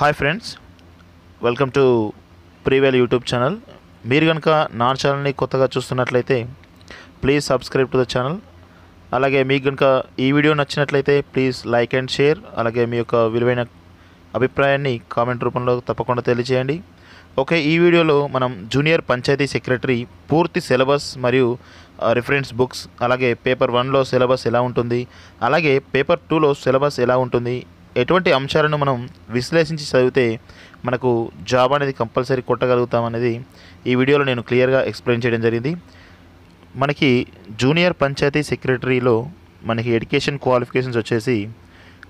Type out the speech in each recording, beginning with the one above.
hi friends welcome to ప్రీవేల్ YouTube channel మీరు కనుక నా ఛానల్ని కొత్తగా చూస్తున్నట్లయితే please subscribe to the channel అలాగే మీకు కనుక ఈ వీడియో నచ్చినట్లయితే ప్లీజ్ లైక్ అండ్ షేర్ అలాగే మీ యొక్క విలువైన అభిప్రాయాన్ని కామెంట్ రూపంలో తప్పకుండా తెలియజేయండి ఓకే ఈ వీడియోలో మనం జూనియర్ పంచాయతీ సెక్రటరీ పూర్తి సిలబస్ మరియు రిఫరెన్స్ బుక్స్ అలాగే పేపర్ వన్లో సిలబస్ ఎలా ఉంటుంది అలాగే పేపర్ టూలో సిలబస్ ఎలా ఉంటుంది ఎటువంటి అంశాలను మనం విశ్లేషించి చదివితే మనకు జాబ్ అనేది కంపల్సరీ కొట్టగలుగుతాం అనేది ఈ వీడియోలో నేను క్లియర్గా ఎక్స్ప్లెయిన్ చేయడం జరిగింది మనకి జూనియర్ పంచాయతీ సెక్రటరీలో మనకి ఎడ్యుకేషన్ క్వాలిఫికేషన్స్ వచ్చేసి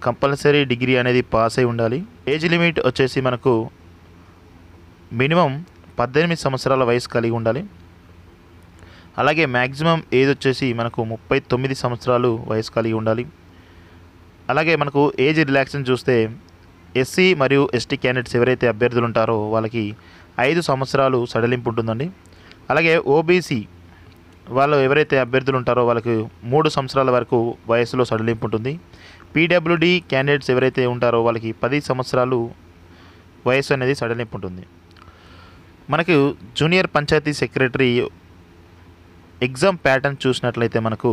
కంపల్సరీ డిగ్రీ అనేది పాస్ అయి ఉండాలి ఏజ్ లిమిట్ వచ్చేసి మనకు మినిమం పద్దెనిమిది సంవత్సరాల వయసు కలిగి ఉండాలి అలాగే మ్యాక్సిమం ఏజ్ వచ్చేసి మనకు ముప్పై తొమ్మిది సంవత్సరాలు వయసు కలిగి ఉండాలి అలాగే మనకు ఏజ్ రిలాక్సేషన్ చూస్తే ఎస్సీ మరియు ఎస్టీ క్యాండిడేట్స్ ఎవరైతే అభ్యర్థులు ఉంటారో వాళ్ళకి ఐదు సంవత్సరాలు సడలింపు ఉంటుందండి అలాగే ఓబీసీ వాళ్ళు ఎవరైతే అభ్యర్థులు ఉంటారో వాళ్ళకి మూడు సంవత్సరాల వరకు వయసులో సడలింపు ఉంటుంది పీడబ్ల్యూడి క్యాండిడేట్స్ ఎవరైతే ఉంటారో వాళ్ళకి పది సంవత్సరాలు వయసు అనేది సడలింపు ఉంటుంది మనకు junior panchayat secretary exam pattern చూసినట్లయితే మనకు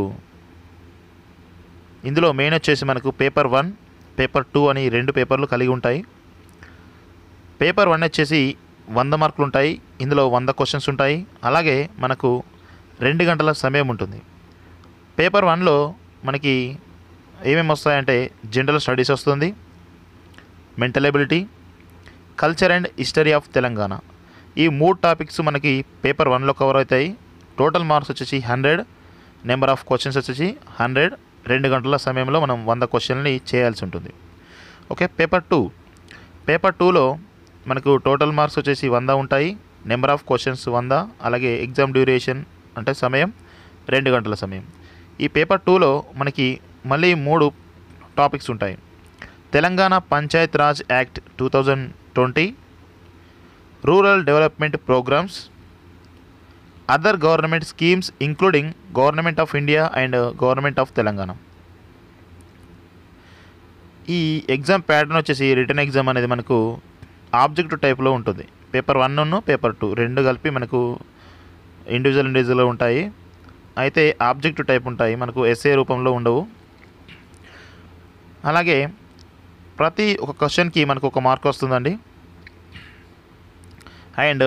ఇందులో మెయిన్ వచ్చేసి మనకు పేపర్ వన్ పేపర్ టూ అని రెండు పేపర్లు కలిగి ఉంటాయి పేపర్ వన్ వచ్చేసి వంద మార్కులు ఉంటాయి ఇందులో వంద క్వశ్చన్స్ ఉంటాయి అలాగే మనకు రెండు గంటల సమయం ఉంటుంది పేపర్ వన్లో మనకి ఏమేమి వస్తాయంటే జనరల్ స్టడీస్ వస్తుంది mental ability culture and history of Telangana ఈ మూడు టాపిక్స్ మనకి పేపర్ వన్లో కవర్ అవుతాయి టోటల్ మార్క్స్ వచ్చేసి హండ్రెడ్ నెంబర్ ఆఫ్ క్వశ్చన్స్ వచ్చేసి హండ్రెడ్ రెండు గంటల సమయంలో మనం వంద క్వశ్చన్ని చేయాల్సి ఉంటుంది ఓకే పేపర్ టూ పేపర్ టూలో మనకు టోటల్ మార్క్స్ వచ్చేసి వంద ఉంటాయి నెంబర్ ఆఫ్ క్వశ్చన్స్ వంద అలాగే ఎగ్జామ్ డ్యూరేషన్ అంటే సమయం రెండు గంటల సమయం ఈ పేపర్ టూలో మనకి మళ్ళీ మూడు టాపిక్స్ ఉంటాయి Telangana panchayat raj act two thousand twenty rural development programmes other government schemes including government of India and government of Telangana ఈ ఎగ్జామ్ ప్యాటర్న్ వచ్చేసి రిటర్న్ ఎగ్జామ్ అనేది మనకు ఆబ్జెక్టివ్ టైప్లో ఉంటుంది పేపర్ వన్ పేపర్ టూ రెండు కలిపి మనకు ఇండివిజువల్ ఇండివిజువల్ ఉంటాయి అయితే ఆబ్జెక్టివ్ టైప్ ఉంటాయి మనకు ఎస్ఏ రూపంలో ఉండవు అలాగే ప్రతి ఒక క్వశ్చన్కి మనకు ఒక మార్క్ వస్తుందండి అండ్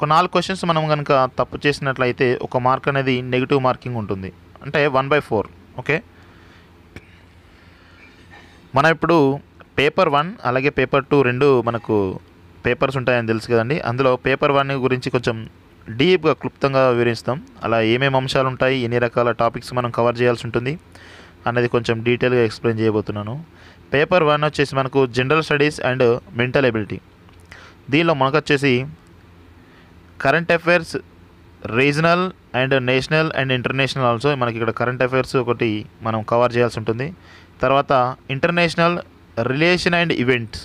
ఒక నాలుగు క్వశ్చన్స్ మనం కనుక తప్పు చేసినట్లయితే ఒక మార్క్ అనేది నెగిటివ్ మార్కింగ్ ఉంటుంది అంటే వన్ బై ఫోర్ ఓకే మనం ఇప్పుడు పేపర్ వన్ అలాగే పేపర్ టూ రెండు మనకు పేపర్స్ ఉంటాయని తెలుసు కదండి అందులో పేపర్ వన్ గురించి కొంచెం డీప్గా క్లుప్తంగా వివరిస్తాం అలా ఏమేమి అంశాలు ఉంటాయి ఎన్ని రకాల టాపిక్స్ మనం కవర్ చేయాల్సి ఉంటుంది అనేది కొంచెం డీటెయిల్గా ఎక్స్ప్లెయిన్ చేయబోతున్నాను పేపర్ వన్ వచ్చేసి మనకు general studies and mental ability దీనిలో మనకు వచ్చేసి current affairs regional and national and international also మనకి ఇక్కడ కరెంట్ అఫైర్స్ ఒకటి మనం కవర్ చేయాల్సి ఉంటుంది తర్వాత international relation and events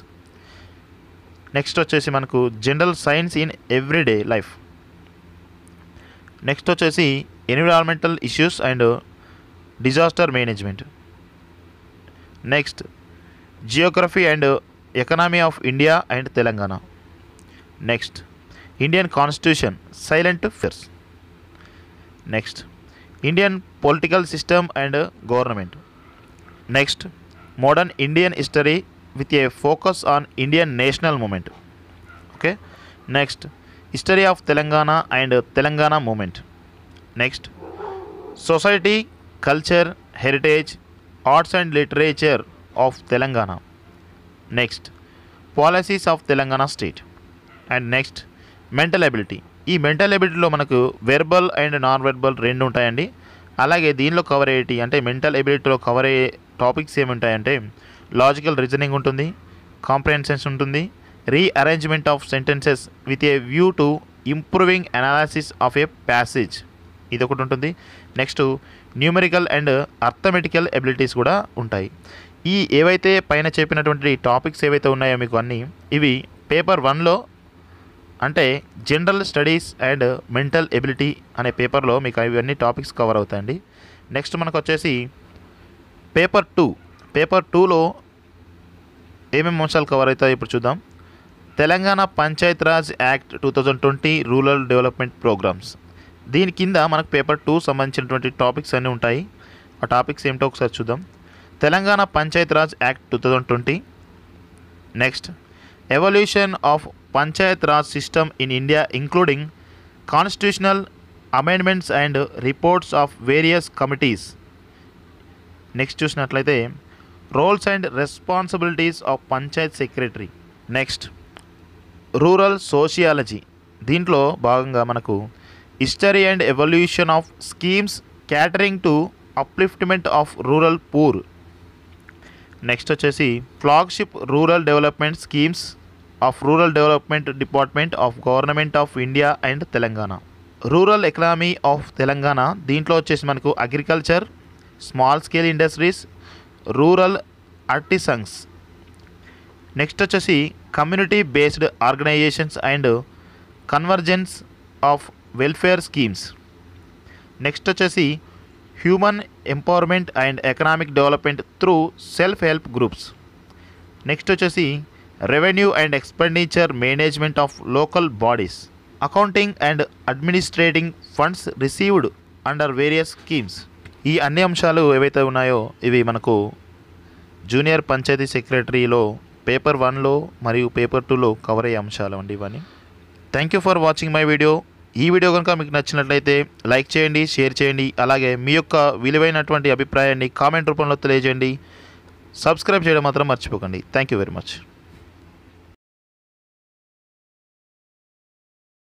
next వచ్చేసి మనకు general science in everyday life next వచ్చేసి environmental issues and disaster management next geography and economy of India and Telangana next Indian constitution salient features next Indian political system and government next modern Indian history with a focus on Indian national movement okay next history of Telangana and Telangana movement next society culture heritage arts and literature of Telangana next policies of Telangana state and next mental ability ఈ mental ఎబిలిటీలో మనకు verbal and non verbal రెండు ఉంటాయండి అలాగే దీనిలో cover అయ్యేటి అంటే మెంటల్ ఎబిలిటీలో కవర్ అయ్యే టాపిక్స్ ఏముంటాయంటే లాజికల్ రీజనింగ్ ఉంటుంది కాంప్రిహెన్సెన్స్ ఉంటుంది rearrangement of sentences with a view to improving analysis of a passage ఇది ఒకటి ఉంటుంది next numerical and arithmetical abilities కూడా ఉంటాయి ఈ ఏవైతే పైన చెప్పినటువంటి టాపిక్స్ ఏవైతే ఉన్నాయో మీకు అన్నీ ఇవి పేపర్ వన్లో అంటే general studies and mental ability అనే పేపర్లో మీకు ఇవన్నీ టాపిక్స్ కవర్ అవుతాయండి నెక్స్ట్ మనకు వచ్చేసి పేపర్ టూ పేపర్ టూలో ఏమేమి అంశాలు కవర్ అవుతాయో ఇప్పుడు చూద్దాం Telangana panchayat raj act two thousand twenty rural development programmes దీని కింద మనకు పేపర్ టూ సంబంధించినటువంటి టాపిక్స్ అన్నీ ఉంటాయి ఆ టాపిక్స్ ఏమిటో ఒకసారి చూద్దాం Telangana panchayat raj act two thousand twenty next evolution of panchayat raj system in India including constitutional amendments and reports of various committees next చూసినట్లయితే roles and responsibilities of panchayat secretary next rural sociology దీంట్లో భాగంగా మనకు history and evolution of schemes catering to upliftment of rural poor next వచ్చేసి flagship rural development schemes of rural development department of government of India and Telangana rural economy of Telangana దీంట్లో వచ్చేసి మనకు agriculture small scale industries rural artisans next వచ్చేసి community based organisations and convergence of welfare schemes next వచ్చేసి human empowerment and economic development through self help groups next వచ్చేసి revenue and expenditure management of local bodies accounting and administrating funds received under various schemes ఈ అన్ని అంశాలు ఏవైతే ఉన్నాయో ఇవి మనకు junior panchayat సెక్రటరీలో paper వన్లో మరియు పేపర్ టూలో కవర్ అయ్యే అంశాలు అండి ఇవన్నీ thank you for watching my video ఈ వీడియో కనుక మీకు నచ్చినట్లయితే లైక్ చేయండి షేర్ చేయండి అలాగే మీ యొక్క విలువైనటువంటి అభిప్రాయాన్ని కామెంట్ రూపంలో తెలియజేయండి సబ్స్క్రైబ్ చేయడం మాత్రం మర్చిపోకండి థ్యాంక్ యూ వెరీ మచ్